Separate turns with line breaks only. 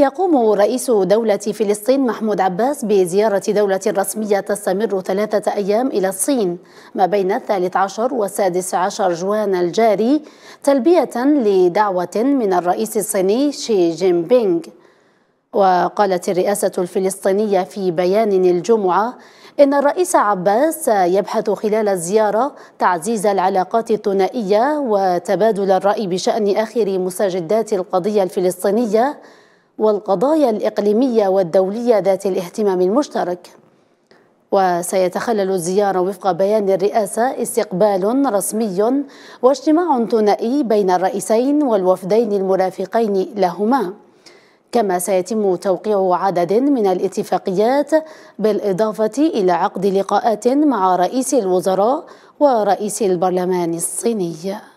يقوم رئيس دولة فلسطين محمود عباس بزيارة دولة رسمية تستمر ثلاثة أيام إلى الصين ما بين الثالث عشر والسادس عشر جوان الجاري تلبية لدعوة من الرئيس الصيني شي جين بينغ وقالت الرئاسة الفلسطينية في بيان الجمعة إن الرئيس عباس يبحث خلال الزيارة تعزيز العلاقات الثنائية وتبادل الرأي بشأن آخر مساجدات القضية الفلسطينية والقضايا الإقليمية والدولية ذات الاهتمام المشترك وسيتخلل الزيارة وفق بيان الرئاسة استقبال رسمي واجتماع ثنائي بين الرئيسين والوفدين المرافقين لهما كما سيتم توقيع عدد من الاتفاقيات بالإضافة إلى عقد لقاءات مع رئيس الوزراء ورئيس البرلمان الصيني